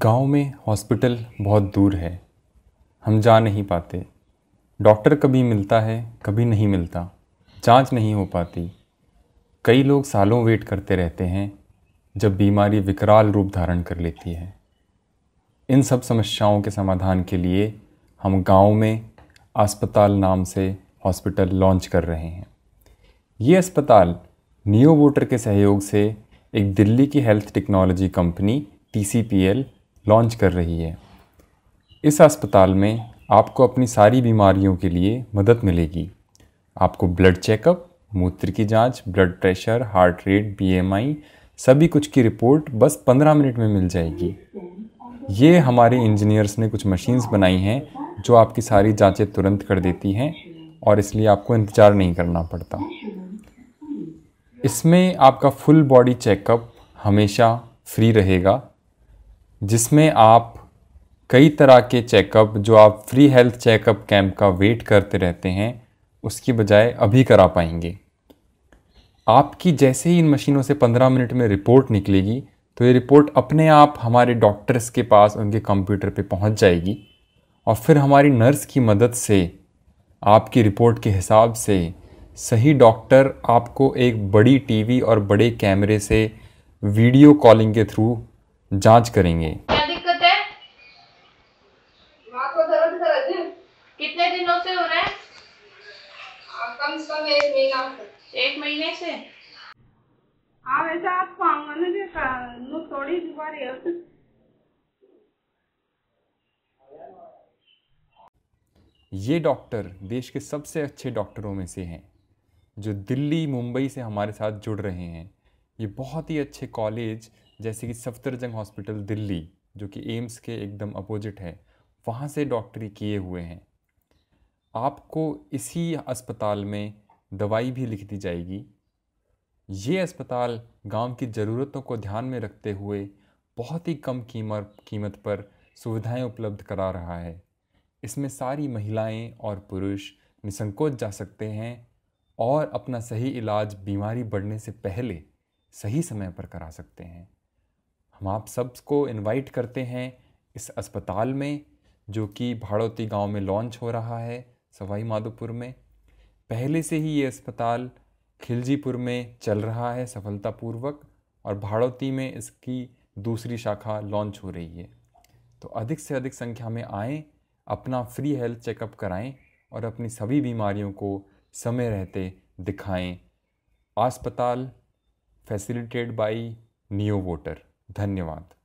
गांव में हॉस्पिटल बहुत दूर है हम जा नहीं पाते डॉक्टर कभी मिलता है कभी नहीं मिलता जांच नहीं हो पाती कई लोग सालों वेट करते रहते हैं जब बीमारी विकराल रूप धारण कर लेती है इन सब समस्याओं के समाधान के लिए हम गांव में अस्पताल नाम से हॉस्पिटल लॉन्च कर रहे हैं ये अस्पताल नियो वोटर के सहयोग से एक दिल्ली की हेल्थ टेक्नोलॉजी कंपनी टी लॉन्च कर रही है इस अस्पताल में आपको अपनी सारी बीमारियों के लिए मदद मिलेगी आपको ब्लड चेकअप मूत्र की जांच, blood pressure heart rate BMI, सभी कुछ की रिपोर्ट बस 15 मिनट में मिल जाएगी ये हमारे इंजीनियर्स ने कुछ मशीन्स बनाई हैं जो आपकी सारी जांचें तुरंत कर देती हैं और इसलिए आपको इंतज़ार नहीं करना पड़ता इसमें आपका फुल बॉडी चेकअप हमेशा फ्री रहेगा जिसमें आप कई तरह के चेकअप जो आप फ्री हेल्थ चेकअप कैंप का वेट करते रहते हैं उसकी बजाय अभी करा पाएंगे आपकी जैसे ही इन मशीनों से 15 मिनट में रिपोर्ट निकलेगी तो ये रिपोर्ट अपने आप हमारे डॉक्टर्स के पास उनके कंप्यूटर पे पहुंच जाएगी और फिर हमारी नर्स की मदद से आपकी रिपोर्ट के हिसाब से सही डॉक्टर आपको एक बड़ी टीवी और बड़े कैमरे से वीडियो कॉलिंग के थ्रू जांच करेंगे क्या दिक्कत है कितने दिनों से हो रहा है हाँ, कम से कम एक महीना एक महीने से हाँ वैसे तो थोड़ी ये डॉक्टर देश के सबसे अच्छे डॉक्टरों में से हैं जो दिल्ली मुंबई से हमारे साथ जुड़ रहे हैं ये बहुत ही अच्छे कॉलेज जैसे कि सफदरजंग हॉस्पिटल दिल्ली जो कि एम्स के एकदम अपोजिट है वहाँ से डॉक्टरी किए हुए हैं आपको इसी अस्पताल में दवाई भी लिख दी जाएगी ये अस्पताल गांव की ज़रूरतों को ध्यान में रखते हुए बहुत ही कम कीमत कीमत पर सुविधाएं उपलब्ध करा रहा है इसमें सारी महिलाएं और पुरुष निसंकोच जा सकते हैं और अपना सही इलाज बीमारी बढ़ने से पहले सही समय पर करा सकते हैं हम आप सबको इनवाइट करते हैं इस अस्पताल में जो कि भाड़ोती गांव में लॉन्च हो रहा है सवाई माधोपुर में पहले से ही ये अस्पताल खिलजीपुर में चल रहा है सफलतापूर्वक और भाड़ोती में इसकी दूसरी शाखा लॉन्च हो रही है तो अधिक से अधिक संख्या में आएँ अपना फ्री हेल्थ चेकअप कराएं और अपनी सभी बीमारियों को समय रहते दिखाएं अस्पताल फैसिलिटेड बाय नियो वोटर धन्यवाद